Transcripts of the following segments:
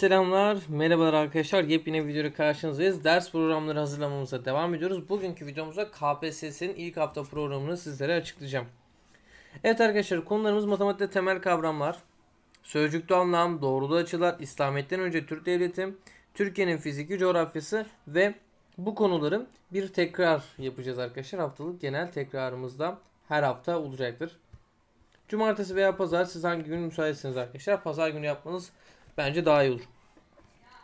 Selamlar, merhabalar arkadaşlar. Yepyeni videoda karşınızdayız. Ders programları hazırlamamıza devam ediyoruz. Bugünkü videomuzda KPSS'nin ilk hafta programını sizlere açıklayacağım. Evet arkadaşlar, konularımız matematikte temel kavramlar, sözcüklü anlam, doğrulu açılar, İslamiyet'ten önce Türk devleti, Türkiye'nin fiziki coğrafyası ve bu konuların bir tekrar yapacağız arkadaşlar. Haftalık genel tekrarımızda her hafta olacaktır. Cumartesi veya pazar siz hangi gün müsaitseniz arkadaşlar pazar günü yapmanız Bence daha iyi olur.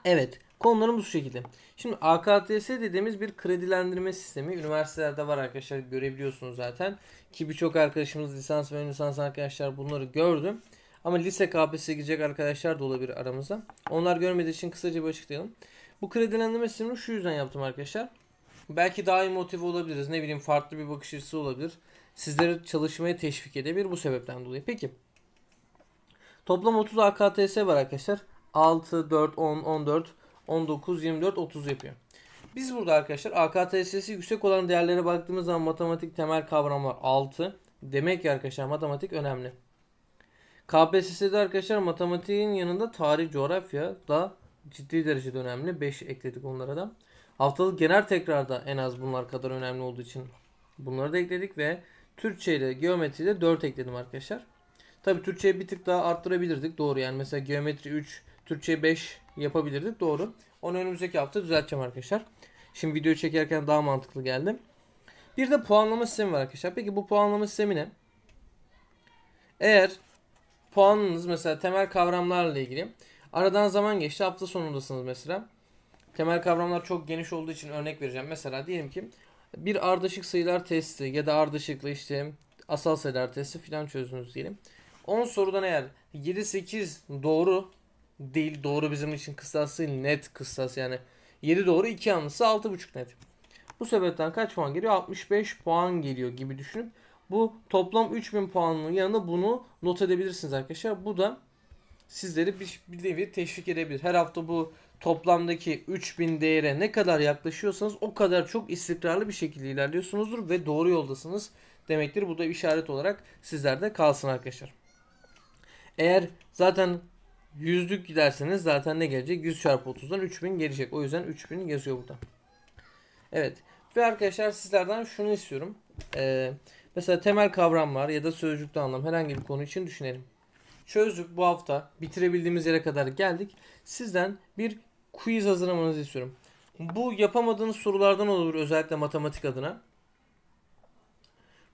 Evet. Konularım bu şekilde. Şimdi AKTS dediğimiz bir kredilendirme sistemi. Üniversitelerde var arkadaşlar görebiliyorsunuz zaten. Ki birçok arkadaşımız lisans ve ön lisans arkadaşlar bunları gördü. Ama lise KPSS'e gidecek arkadaşlar da olabilir aramızda. Onlar görmediği için kısaca bir açıklayalım. Bu kredilendirme sistemini şu yüzden yaptım arkadaşlar. Belki daha iyi motive olabiliriz. Ne bileyim farklı bir bakış açısı olabilir. Sizleri çalışmaya teşvik edebilir bu sebepten dolayı. Peki Toplam 30 AKTS var arkadaşlar. 6, 4, 10, 14, 19, 24, 30 yapıyor. Biz burada arkadaşlar AKTS'si yüksek olan değerlere baktığımız zaman matematik temel kavramlar 6. Demek ki arkadaşlar matematik önemli. KPSS'de arkadaşlar matematiğin yanında tarih, coğrafya da ciddi derecede önemli. 5 ekledik onlara da. Haftalık genel tekrarda en az bunlar kadar önemli olduğu için bunları da ekledik ve Türkçe ile geometri de 4 ekledim arkadaşlar. Tabi Türkçe'yi bir tık daha arttırabilirdik. Doğru yani mesela geometri 3, Türkçe 5 yapabilirdik. Doğru. Onu önümüzdeki hafta düzelteceğim arkadaşlar. Şimdi videoyu çekerken daha mantıklı geldim Bir de puanlama sistemi var arkadaşlar. Peki bu puanlama sistemi ne? Eğer puanınız mesela temel kavramlarla ilgili. Aradan zaman geçti. Hafta sonundasınız mesela. Temel kavramlar çok geniş olduğu için örnek vereceğim. Mesela diyelim ki bir ardışık sayılar testi ya da ardışıklı işte asal sayılar testi filan çözdünüz diyelim. 10 sorudan eğer 7-8 doğru değil. Doğru bizim için kıstası net kıstas yani. 7 doğru 2 yanlısı 6.5 net. Bu sebepten kaç puan geliyor? 65 puan geliyor gibi düşünün bu toplam 3000 puanın yanına bunu not edebilirsiniz arkadaşlar. Bu da sizleri bir, bir nevi teşvik edebilir. Her hafta bu toplamdaki 3000 değere ne kadar yaklaşıyorsanız o kadar çok istikrarlı bir şekilde ilerliyorsunuzdur ve doğru yoldasınız demektir. Bu da işaret olarak sizlerde kalsın arkadaşlar. Eğer zaten yüzlük giderseniz zaten ne gelecek? 100 çarpı 30'dan 3000 gelecek. O yüzden 3000 yazıyor burada. Evet. Ve arkadaşlar sizlerden şunu istiyorum. Ee, mesela temel kavramlar ya da sözcükte anlam herhangi bir konu için düşünelim. Çözdük bu hafta. Bitirebildiğimiz yere kadar geldik. Sizden bir quiz hazırlamanızı istiyorum. Bu yapamadığınız sorulardan olur özellikle matematik adına.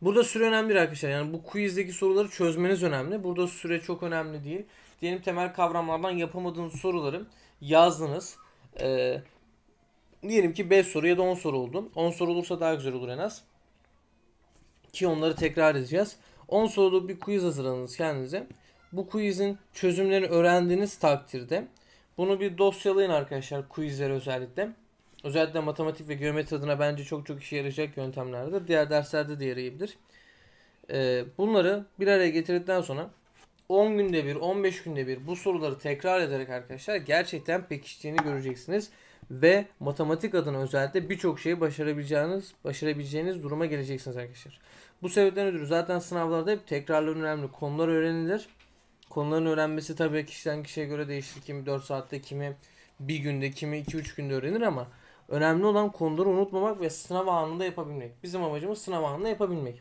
Burada süre önemli arkadaşlar. Yani bu quizdeki soruları çözmeniz önemli. Burada süre çok önemli değil. Diyelim temel kavramlardan yapamadığınız soruları yazdınız. Ee, diyelim ki 5 soru ya da 10 soru oldu. 10 soru olursa daha güzel olur en az. Ki onları tekrar edeceğiz. 10 soruluk bir quiz hazırladınız kendinize. Bu quizin çözümlerini öğrendiğiniz takdirde bunu bir dosyalayın arkadaşlar quizlere özellikle. Özellikle matematik ve geometri adına bence çok çok işe yarayacak yöntemlerdir. Diğer derslerde de yarayabilir. Ee, bunları bir araya getirdikten sonra 10 günde bir, 15 günde bir bu soruları tekrar ederek arkadaşlar gerçekten pekiştiğini göreceksiniz. Ve matematik adına özellikle birçok şeyi başarabileceğiniz, başarabileceğiniz duruma geleceksiniz arkadaşlar. Bu sebepten ötürü zaten sınavlarda hep tekrarlı önemli konular öğrenilir. Konuların öğrenmesi tabii kişiden kişiye göre değişir. Kimi 4 saatte, kimi bir günde, kimi 2-3 günde öğrenir ama Önemli olan konuları unutmamak ve sınav anında yapabilmek. Bizim amacımız sınav anında yapabilmek.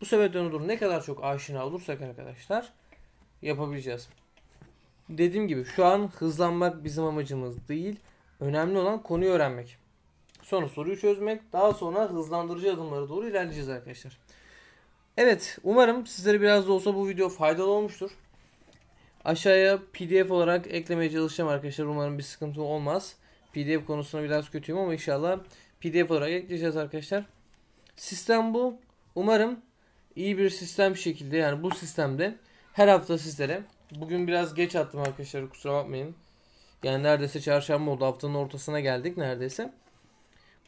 Bu sebepten olur ne kadar çok aşina olursak arkadaşlar yapabileceğiz. Dediğim gibi şu an hızlanmak bizim amacımız değil. Önemli olan konuyu öğrenmek. Sonra soruyu çözmek. Daha sonra hızlandırıcı adımlara doğru ilerleyeceğiz arkadaşlar. Evet umarım sizlere biraz da olsa bu video faydalı olmuştur. Aşağıya pdf olarak eklemeye çalışacağım arkadaşlar. Umarım bir sıkıntı olmaz. PDF konusunda biraz kötüyüm ama inşallah PDF olarak ekleyeceğiz arkadaşlar. Sistem bu. Umarım iyi bir sistem şekilde yani bu sistemde her hafta sizlere bugün biraz geç attım arkadaşlar kusura bakmayın. Yani neredeyse çarşamba oldu haftanın ortasına geldik neredeyse.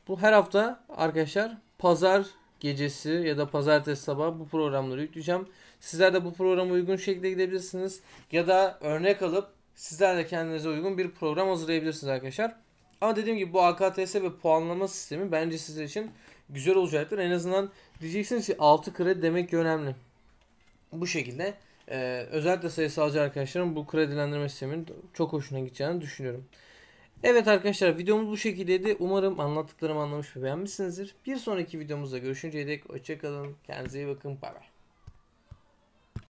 Bu her hafta arkadaşlar pazar gecesi ya da pazartesi sabah bu programları yükleyeceğim. Sizler de bu programa uygun şekilde gidebilirsiniz. Ya da örnek alıp sizler de kendinize uygun bir program hazırlayabilirsiniz arkadaşlar. Ama dediğim gibi bu AKTS ve puanlama sistemi bence sizler için güzel olacaktır. En azından diyeceksiniz ki 6 kredi demek ki önemli. Bu şekilde e, özellikle sayısalcı arkadaşlarım bu kredilendirme sisteminin çok hoşuna gideceğini düşünüyorum. Evet arkadaşlar videomuz bu şekildeydi. Umarım anlattıklarımı anlamış ve beğenmişsinizdir. Bir sonraki videomuzda görüşünceye dek hoşçakalın. Kendinize iyi bakın. Bay bay.